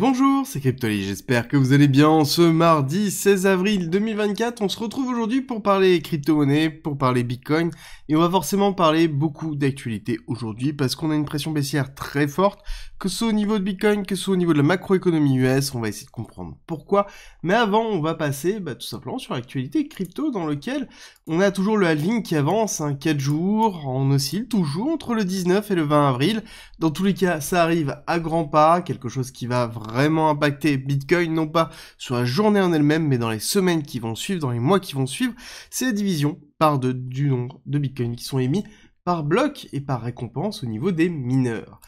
Bonjour, c'est Cryptoly, j'espère que vous allez bien. Ce mardi 16 avril 2024, on se retrouve aujourd'hui pour parler crypto-monnaie, pour parler Bitcoin, et on va forcément parler beaucoup d'actualité aujourd'hui parce qu'on a une pression baissière très forte, que ce soit au niveau de Bitcoin, que ce soit au niveau de la macroéconomie US, on va essayer de comprendre pourquoi. Mais avant, on va passer bah, tout simplement sur l'actualité crypto dans lequel on a toujours le halving qui avance, hein, 4 jours, on oscille toujours entre le 19 et le 20 avril. Dans tous les cas, ça arrive à grands pas, quelque chose qui va vraiment vraiment impacté, Bitcoin, non pas sur la journée en elle-même, mais dans les semaines qui vont suivre, dans les mois qui vont suivre, c'est la division par deux du nombre de Bitcoin qui sont émis par bloc et par récompense au niveau des mineurs.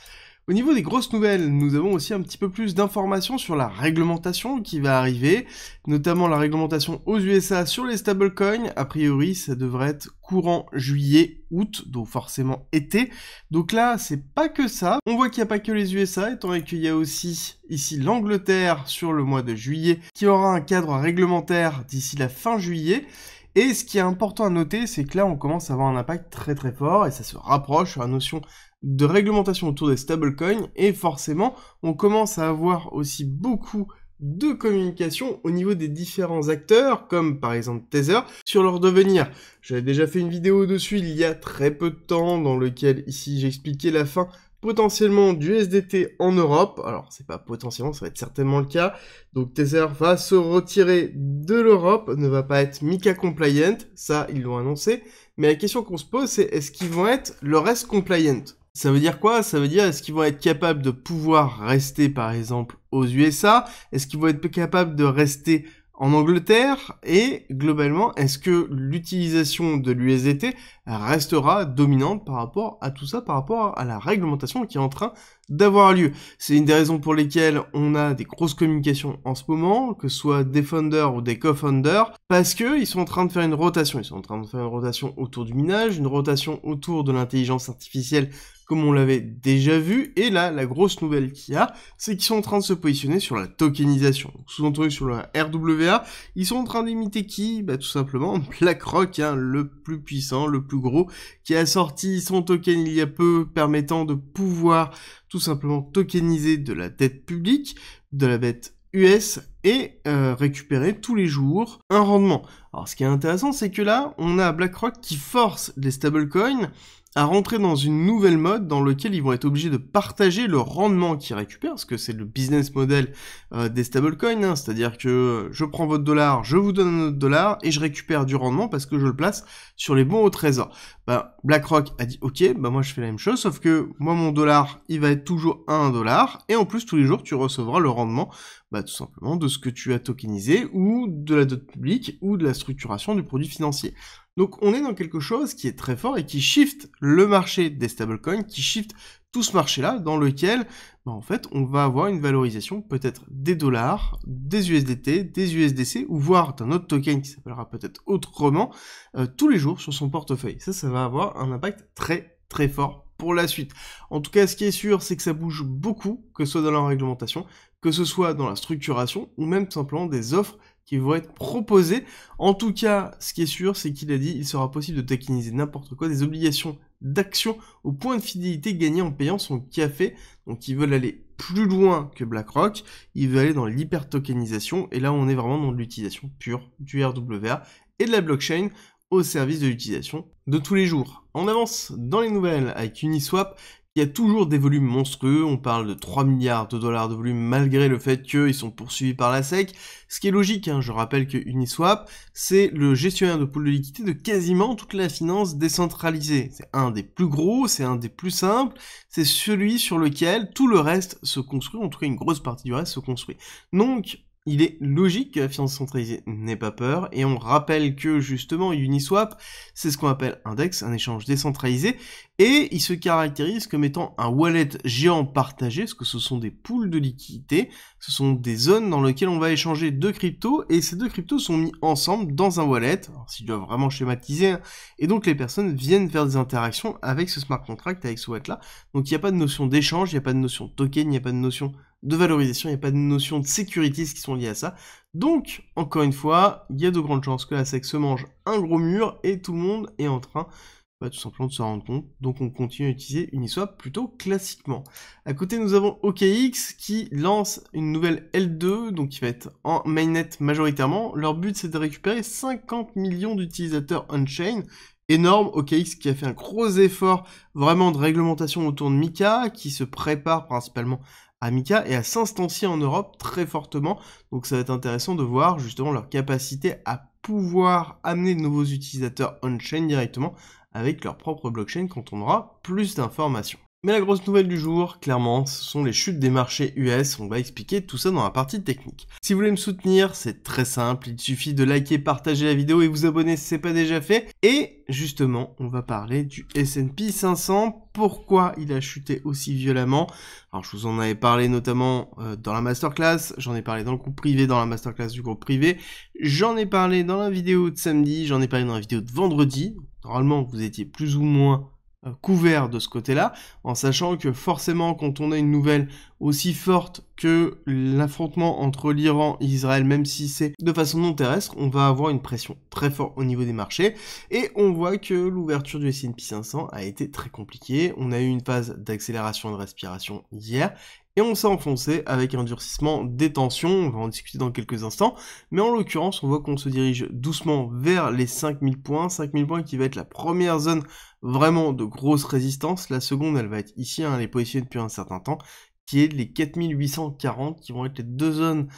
Au niveau des grosses nouvelles, nous avons aussi un petit peu plus d'informations sur la réglementation qui va arriver, notamment la réglementation aux USA sur les stablecoins. A priori, ça devrait être courant juillet, août, donc forcément été. Donc là, c'est pas que ça. On voit qu'il n'y a pas que les USA, étant donné qu'il y a aussi ici l'Angleterre sur le mois de juillet, qui aura un cadre réglementaire d'ici la fin juillet. Et ce qui est important à noter, c'est que là, on commence à avoir un impact très très fort et ça se rapproche sur la notion de réglementation autour des stablecoins et forcément on commence à avoir aussi beaucoup de communication au niveau des différents acteurs, comme par exemple Tether, sur leur devenir. J'avais déjà fait une vidéo dessus il y a très peu de temps, dans lequel ici j'expliquais la fin potentiellement du SDT en Europe. Alors c'est pas potentiellement, ça va être certainement le cas. Donc Tether va se retirer de l'Europe, ne va pas être MICA compliant, ça ils l'ont annoncé. Mais la question qu'on se pose c'est est-ce qu'ils vont être le reste compliant ça veut dire quoi Ça veut dire est-ce qu'ils vont être capables de pouvoir rester par exemple aux USA Est-ce qu'ils vont être capables de rester en Angleterre Et globalement, est-ce que l'utilisation de l'USDT restera dominante par rapport à tout ça, par rapport à la réglementation qui est en train d'avoir lieu C'est une des raisons pour lesquelles on a des grosses communications en ce moment, que ce soit des founders ou des co-founders, parce qu'ils sont en train de faire une rotation. Ils sont en train de faire une rotation autour du minage, une rotation autour de l'intelligence artificielle comme on l'avait déjà vu. Et là, la grosse nouvelle qu'il y a, c'est qu'ils sont en train de se positionner sur la tokenisation. Sous-entendu sur la RWA, ils sont en train d'imiter qui bah, tout simplement BlackRock, hein, le plus puissant, le plus gros, qui a sorti son token il y a peu, permettant de pouvoir tout simplement tokeniser de la dette publique, de la dette US et euh, récupérer tous les jours un rendement. Alors ce qui est intéressant, c'est que là, on a BlackRock qui force les stablecoins à rentrer dans une nouvelle mode dans laquelle ils vont être obligés de partager le rendement qu'ils récupèrent, parce que c'est le business model euh, des stablecoins, hein. c'est-à-dire que euh, je prends votre dollar, je vous donne un autre dollar, et je récupère du rendement parce que je le place sur les bons au trésor. Bah, BlackRock a dit ok, bah moi je fais la même chose, sauf que moi mon dollar, il va être toujours à 1 dollar, et en plus tous les jours tu recevras le rendement bah, tout simplement de ce que tu as tokenisé, ou de la dot publique, ou de la structuration du produit financier. Donc on est dans quelque chose qui est très fort et qui shift le marché des stablecoins, qui shift tout ce marché-là dans lequel, bah, en fait, on va avoir une valorisation peut-être des dollars, des USDT, des USDC, ou voire d'un autre token qui s'appellera peut-être autrement, euh, tous les jours sur son portefeuille. Ça, ça va avoir un impact très très fort pour la suite. En tout cas, ce qui est sûr, c'est que ça bouge beaucoup, que ce soit dans la réglementation, que ce soit dans la structuration, ou même simplement des offres qui vont être proposés, En tout cas, ce qui est sûr, c'est qu'il a dit il sera possible de tokeniser n'importe quoi, des obligations d'action au point de fidélité gagné en payant son café. Donc ils veulent aller plus loin que BlackRock, ils veulent aller dans l'hyper-tokenisation, et là on est vraiment dans l'utilisation pure du RWA et de la blockchain au service de l'utilisation de tous les jours. On avance dans les nouvelles avec Uniswap il y a toujours des volumes monstrueux, on parle de 3 milliards de dollars de volume malgré le fait qu'ils sont poursuivis par la SEC, ce qui est logique, hein, je rappelle que Uniswap, c'est le gestionnaire de pool de liquidité de quasiment toute la finance décentralisée. C'est un des plus gros, c'est un des plus simples, c'est celui sur lequel tout le reste se construit, en tout cas une grosse partie du reste se construit. Donc, il est logique que la finance centralisée n'ait pas peur, et on rappelle que justement Uniswap, c'est ce qu'on appelle index, un échange décentralisé, et il se caractérise comme étant un wallet géant partagé, parce que ce sont des poules de liquidités, ce sont des zones dans lesquelles on va échanger deux cryptos, et ces deux cryptos sont mis ensemble dans un wallet, s'ils doit vraiment schématiser, hein, et donc les personnes viennent faire des interactions avec ce smart contract, avec ce wallet-là, donc il n'y a pas de notion d'échange, il n'y a pas de notion de token, il n'y a pas de notion de valorisation, il n'y a pas de notion de securities qui sont liées à ça. Donc, encore une fois, il y a de grandes chances que la SEC se mange un gros mur et tout le monde est en train bah, tout simplement de se rendre compte. Donc on continue à utiliser Uniswap plutôt classiquement. À côté, nous avons OKX qui lance une nouvelle L2, donc qui va être en mainnet majoritairement. Leur but, c'est de récupérer 50 millions d'utilisateurs on-chain. Énorme, OKX qui a fait un gros effort vraiment de réglementation autour de Mika, qui se prépare principalement Amica et à s'instancier en Europe très fortement. Donc ça va être intéressant de voir justement leur capacité à pouvoir amener de nouveaux utilisateurs on-chain directement avec leur propre blockchain quand on aura plus d'informations. Mais la grosse nouvelle du jour, clairement, ce sont les chutes des marchés US, on va expliquer tout ça dans la partie technique. Si vous voulez me soutenir, c'est très simple, il suffit de liker, partager la vidéo et vous abonner si ce n'est pas déjà fait. Et justement, on va parler du S&P 500, pourquoi il a chuté aussi violemment. Alors je vous en avais parlé notamment euh, dans la masterclass, j'en ai parlé dans le groupe privé, dans la masterclass du groupe privé, j'en ai parlé dans la vidéo de samedi, j'en ai parlé dans la vidéo de vendredi. Normalement, vous étiez plus ou moins euh, couvert de ce côté-là, en sachant que forcément quand on a une nouvelle aussi forte que l'affrontement entre l'Iran et Israël, même si c'est de façon non terrestre, on va avoir une pression très forte au niveau des marchés, et on voit que l'ouverture du S&P 500 a été très compliquée, on a eu une phase d'accélération et de respiration hier, et on s'est enfoncé avec un durcissement des tensions, on va en discuter dans quelques instants, mais en l'occurrence on voit qu'on se dirige doucement vers les 5000 points, 5000 points qui va être la première zone vraiment de grosse résistance, la seconde elle va être ici, hein, elle est positionnée depuis un certain temps, qui est les 4840 qui vont être les deux zones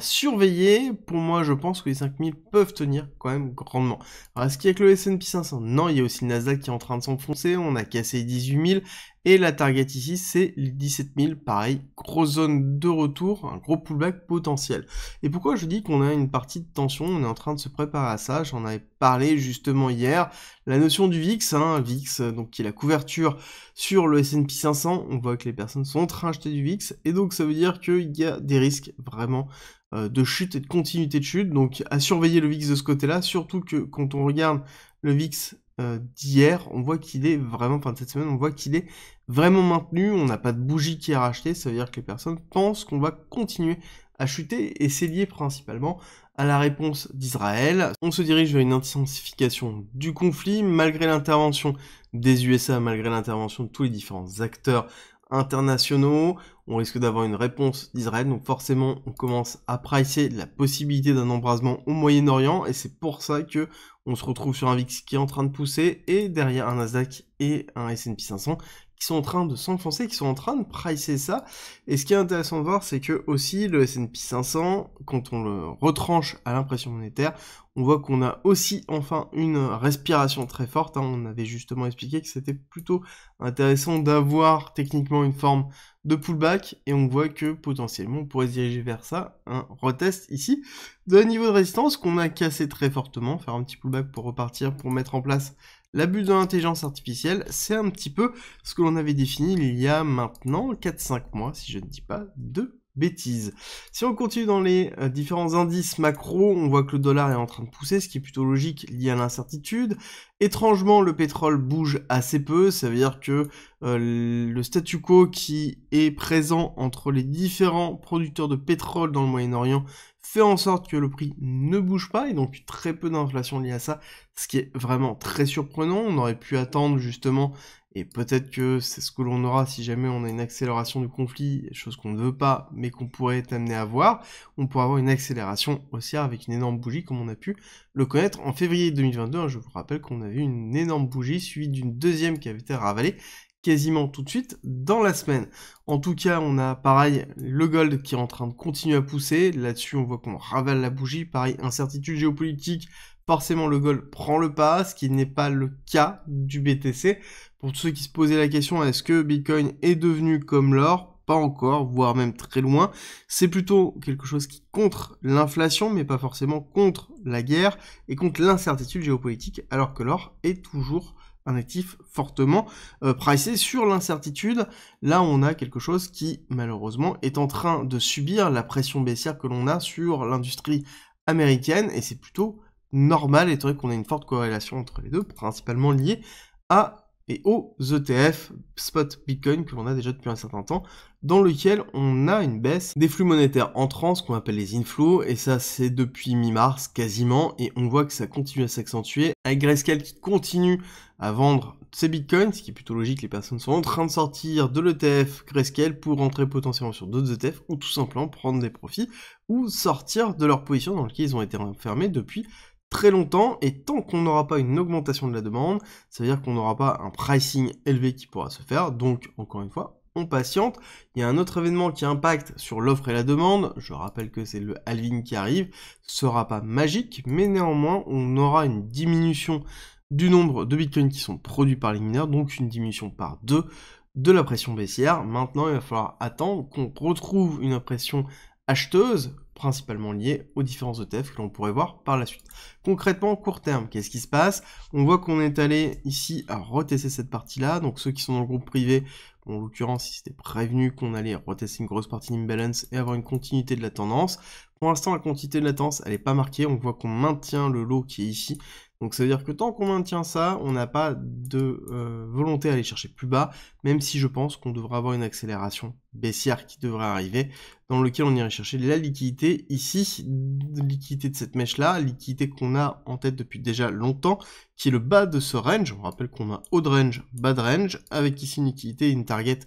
surveiller. Pour moi, je pense que les 5000 peuvent tenir quand même grandement. Alors, est-ce qu'il y a que le S&P 500 Non, il y a aussi le Nasdaq qui est en train de s'enfoncer. On a cassé les Et la target ici, c'est les 17000. Pareil, grosse zone de retour, un gros pullback potentiel. Et pourquoi je dis qu'on a une partie de tension On est en train de se préparer à ça. J'en avais parlé justement hier. La notion du VIX, hein, VIX, donc qui est la couverture sur le S&P 500. On voit que les personnes sont en train d'acheter du VIX. Et donc, ça veut dire qu'il y a des risques vraiment euh, de chute et de continuité de chute. Donc à surveiller le VIX de ce côté-là, surtout que quand on regarde le VIX euh, d'hier, on voit qu'il est vraiment, enfin de cette semaine, on voit qu'il est vraiment maintenu, on n'a pas de bougie qui est rachetée, ça veut dire que les personnes pensent qu'on va continuer à chuter et c'est lié principalement à la réponse d'Israël. On se dirige vers une intensification du conflit malgré l'intervention des USA, malgré l'intervention de tous les différents acteurs internationaux. On risque d'avoir une réponse d'Israël, donc forcément on commence à pricer la possibilité d'un embrasement au Moyen-Orient, et c'est pour ça que on se retrouve sur un VIX qui est en train de pousser, et derrière un Nasdaq et un S&P 500 qui sont en train de s'enfoncer, qui sont en train de pricer ça. Et ce qui est intéressant de voir, c'est que aussi le S&P 500, quand on le retranche à l'impression monétaire, on voit qu'on a aussi enfin une respiration très forte. Hein. On avait justement expliqué que c'était plutôt intéressant d'avoir techniquement une forme de pullback et on voit que potentiellement on pourrait se diriger vers ça, un retest ici de niveau de résistance qu'on a cassé très fortement, faire un petit pullback pour repartir, pour mettre en place L'abus de l'intelligence artificielle, c'est un petit peu ce que l'on avait défini il y a maintenant 4-5 mois, si je ne dis pas de bêtises. Si on continue dans les euh, différents indices macro, on voit que le dollar est en train de pousser, ce qui est plutôt logique lié à l'incertitude. Étrangement, le pétrole bouge assez peu, ça veut dire que euh, le statu quo qui est présent entre les différents producteurs de pétrole dans le Moyen-Orient fait en sorte que le prix ne bouge pas et donc très peu d'inflation liée à ça, ce qui est vraiment très surprenant. On aurait pu attendre justement, et peut-être que c'est ce que l'on aura si jamais on a une accélération du conflit, chose qu'on ne veut pas mais qu'on pourrait être amené à voir. On pourrait avoir une accélération haussière avec une énorme bougie comme on a pu le connaître en février 2022. Je vous rappelle qu'on a eu une énorme bougie suivie d'une deuxième qui avait été ravalée quasiment tout de suite dans la semaine. En tout cas, on a pareil le gold qui est en train de continuer à pousser. Là-dessus, on voit qu'on ravale la bougie. Pareil, incertitude géopolitique. Forcément, le gold prend le pas, ce qui n'est pas le cas du BTC. Pour tous ceux qui se posaient la question, est-ce que Bitcoin est devenu comme l'or pas encore, voire même très loin. C'est plutôt quelque chose qui contre l'inflation, mais pas forcément contre la guerre et contre l'incertitude géopolitique, alors que l'or est toujours un actif fortement euh, pricé sur l'incertitude. Là, on a quelque chose qui, malheureusement, est en train de subir la pression baissière que l'on a sur l'industrie américaine, et c'est plutôt normal, étant donné qu'on a une forte corrélation entre les deux, principalement liée à et aux ETF, spot Bitcoin, que l'on a déjà depuis un certain temps, dans lequel on a une baisse des flux monétaires entrants, ce qu'on appelle les inflows, et ça c'est depuis mi-mars quasiment, et on voit que ça continue à s'accentuer, avec Grayscale qui continue à vendre ses bitcoins, ce qui est plutôt logique, les personnes sont en train de sortir de l'ETF Grayscale pour rentrer potentiellement sur d'autres ETF, ou tout simplement prendre des profits, ou sortir de leur position dans laquelle ils ont été enfermés depuis très longtemps, et tant qu'on n'aura pas une augmentation de la demande, ça veut dire qu'on n'aura pas un pricing élevé qui pourra se faire, donc encore une fois, on patiente. Il y a un autre événement qui impacte sur l'offre et la demande. Je rappelle que c'est le halving qui arrive. Ce sera pas magique, mais néanmoins, on aura une diminution du nombre de bitcoins qui sont produits par les mineurs, donc une diminution par deux de la pression baissière. Maintenant, il va falloir attendre qu'on retrouve une impression acheteuse principalement lié aux de ETF que l'on pourrait voir par la suite. Concrètement, court terme, qu'est-ce qui se passe On voit qu'on est allé ici à retester cette partie-là, donc ceux qui sont dans le groupe privé, en l'occurrence, ils étaient prévenus qu'on allait retester une grosse partie d'imbalance et avoir une continuité de la tendance. Pour l'instant, la quantité de la tendance, elle n'est pas marquée. On voit qu'on maintient le lot qui est ici. Donc ça veut dire que tant qu'on maintient ça, on n'a pas de euh, volonté à aller chercher plus bas, même si je pense qu'on devrait avoir une accélération baissière qui devrait arriver, dans lequel on irait chercher la liquidité ici, liquidité de cette mèche-là, liquidité qu'on a en tête depuis déjà longtemps, qui est le bas de ce range. On rappelle qu'on a haut de range, bas de range, avec ici une liquidité et une target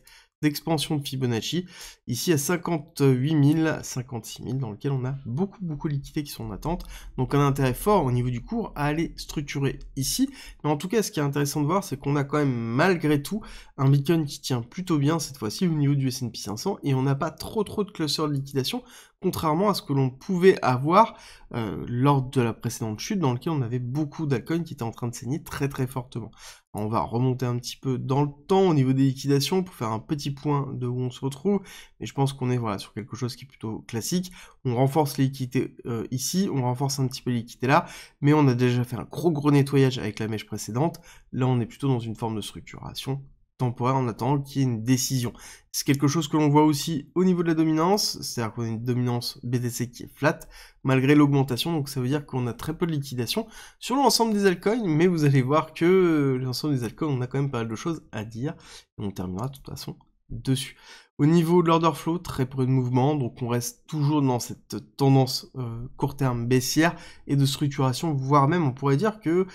d'expansion de Fibonacci, ici à 58 000, 56 000, dans lequel on a beaucoup, beaucoup de liquidités qui sont en attente. Donc un intérêt fort au niveau du cours à aller structurer ici. Mais en tout cas, ce qui est intéressant de voir, c'est qu'on a quand même malgré tout un Bitcoin qui tient plutôt bien cette fois-ci au niveau du S&P 500 et on n'a pas trop, trop de clusters de liquidation contrairement à ce que l'on pouvait avoir euh, lors de la précédente chute dans lequel on avait beaucoup d'alcools qui étaient en train de saigner très très fortement. On va remonter un petit peu dans le temps au niveau des liquidations pour faire un petit point de où on se retrouve, mais je pense qu'on est voilà, sur quelque chose qui est plutôt classique. On renforce l'équité euh, ici, on renforce un petit peu l'équité là, mais on a déjà fait un gros gros nettoyage avec la mèche précédente. Là on est plutôt dans une forme de structuration temporaire en attendant qu'il y ait une décision. C'est quelque chose que l'on voit aussi au niveau de la dominance, c'est-à-dire qu'on a une dominance BTC qui est flat malgré l'augmentation, donc ça veut dire qu'on a très peu de liquidation sur l'ensemble des altcoins, mais vous allez voir que euh, l'ensemble des altcoins, on a quand même pas mal de choses à dire, et on terminera de toute façon dessus. Au niveau de l'order flow, très peu de mouvement, donc on reste toujours dans cette tendance euh, court terme baissière et de structuration, voire même on pourrait dire que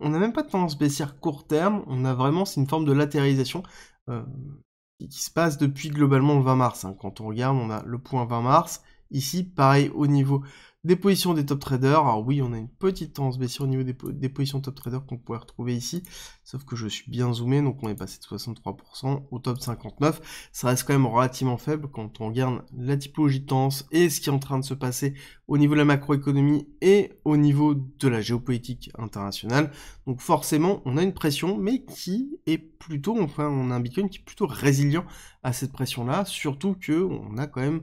on n'a même pas de tendance baissière court terme, on a vraiment c'est une forme de latéralisation euh, qui, se passe depuis globalement le 20 mars. Hein. Quand on regarde, on a le point 20 mars, Ici, pareil au niveau des positions des top traders. Alors oui, on a une petite tendance baissière au niveau des, positions top traders qu'on pourrait retrouver ici. Sauf que je suis bien zoomé, donc on est passé de 63% au top 59%. Ça reste quand même relativement faible quand on regarde la typologie de tendance et ce qui est en train de se passer au niveau de la macroéconomie et au niveau de la géopolitique internationale. Donc forcément, on a une pression, mais qui est plutôt, enfin, on a un Bitcoin qui est plutôt résilient à cette pression-là, surtout que on a quand même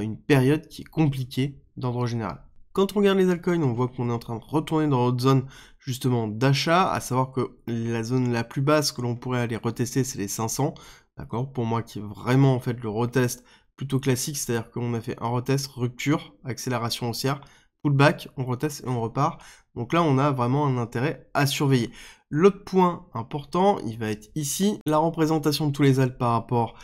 une période qui est compliquée d'ordre général. Quand on regarde les altcoins, on voit qu'on est en train de retourner dans notre zone justement d'achat, à savoir que la zone la plus basse que l'on pourrait aller retester, c'est les 500. D'accord Pour moi, qui est vraiment en fait le retest plutôt classique, c'est-à-dire qu'on a fait un retest, rupture, accélération haussière, pullback, on reteste et on repart. Donc là, on a vraiment un intérêt à surveiller. L'autre point important, il va être ici, la représentation de tous les alpes par rapport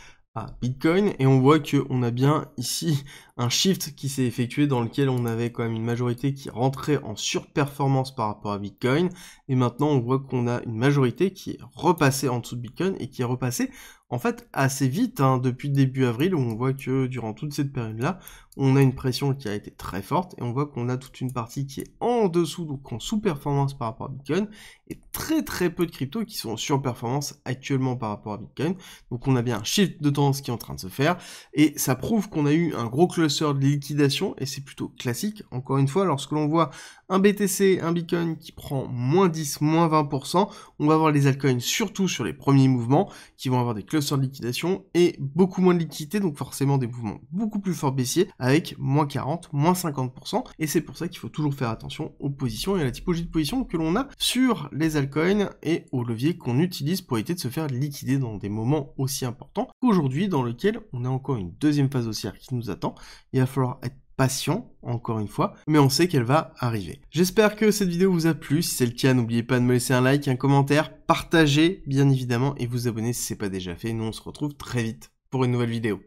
Bitcoin et on voit que on a bien ici un shift qui s'est effectué dans lequel on avait quand même une majorité qui rentrait en surperformance par rapport à Bitcoin. Et maintenant, on voit qu'on a une majorité qui est repassée en dessous de Bitcoin et qui est repassée en fait assez vite hein. depuis début avril où on voit que durant toute cette période là on a une pression qui a été très forte et on voit qu'on a toute une partie qui est en dessous donc en sous-performance par rapport à Bitcoin et très très peu de cryptos qui sont en surperformance actuellement par rapport à Bitcoin donc on a bien un shift de tendance qui est en train de se faire et ça prouve qu'on a eu un gros clutch de liquidation, et c'est plutôt classique, encore une fois, lorsque l'on voit un BTC, un Bitcoin qui prend moins 10, moins 20%, on va voir les altcoins surtout sur les premiers mouvements, qui vont avoir des clusters de liquidation et beaucoup moins de liquidité, donc forcément des mouvements beaucoup plus forts baissiers, avec moins 40, moins 50%, et c'est pour ça qu'il faut toujours faire attention aux positions et à la typologie de position que l'on a sur les altcoins et aux leviers qu'on utilise pour éviter de se faire liquider dans des moments aussi importants qu'aujourd'hui, dans lequel on a encore une deuxième phase haussière qui nous attend, il va falloir être patient, encore une fois, mais on sait qu'elle va arriver. J'espère que cette vidéo vous a plu, si c'est le cas, n'oubliez pas de me laisser un like, un commentaire, partager bien évidemment, et vous abonner si ce n'est pas déjà fait. Nous, on se retrouve très vite pour une nouvelle vidéo.